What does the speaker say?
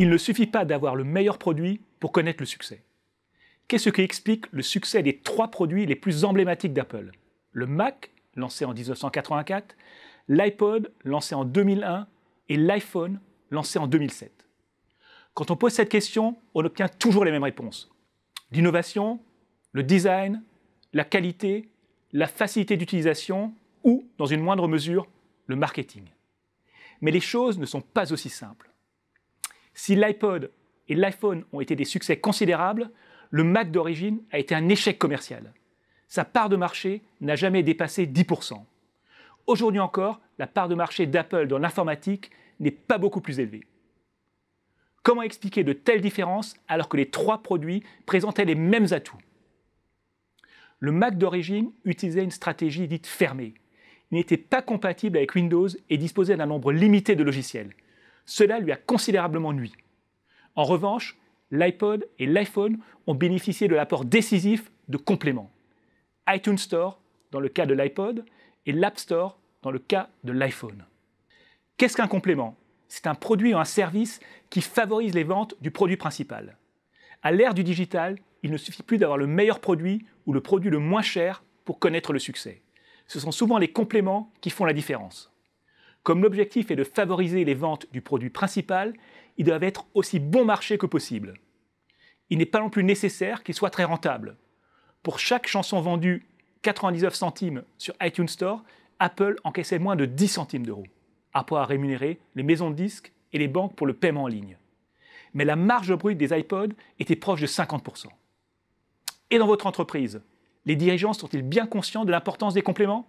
Il ne suffit pas d'avoir le meilleur produit pour connaître le succès. Qu'est-ce qui explique le succès des trois produits les plus emblématiques d'Apple Le Mac, lancé en 1984, l'iPod, lancé en 2001, et l'iPhone, lancé en 2007 Quand on pose cette question, on obtient toujours les mêmes réponses. L'innovation, le design, la qualité, la facilité d'utilisation ou, dans une moindre mesure, le marketing. Mais les choses ne sont pas aussi simples. Si l'iPod et l'iPhone ont été des succès considérables, le Mac d'origine a été un échec commercial. Sa part de marché n'a jamais dépassé 10%. Aujourd'hui encore, la part de marché d'Apple dans l'informatique n'est pas beaucoup plus élevée. Comment expliquer de telles différences alors que les trois produits présentaient les mêmes atouts Le Mac d'origine utilisait une stratégie dite fermée, n'était pas compatible avec Windows et disposait d'un nombre limité de logiciels. Cela lui a considérablement nuit. En revanche, l'iPod et l'iPhone ont bénéficié de l'apport décisif de compléments. iTunes Store dans le cas de l'iPod et l'App Store dans le cas de l'iPhone. Qu'est-ce qu'un complément C'est un produit ou un service qui favorise les ventes du produit principal. À l'ère du digital, il ne suffit plus d'avoir le meilleur produit ou le produit le moins cher pour connaître le succès ce sont souvent les compléments qui font la différence. Comme l'objectif est de favoriser les ventes du produit principal, ils doivent être aussi bon marché que possible. Il n'est pas non plus nécessaire qu'ils soient très rentables. Pour chaque chanson vendue 99 centimes sur iTunes Store, Apple encaissait moins de 10 centimes d'euros, à à rémunérer les maisons de disques et les banques pour le paiement en ligne. Mais la marge brute des iPods était proche de 50%. Et dans votre entreprise, les dirigeants sont-ils bien conscients de l'importance des compléments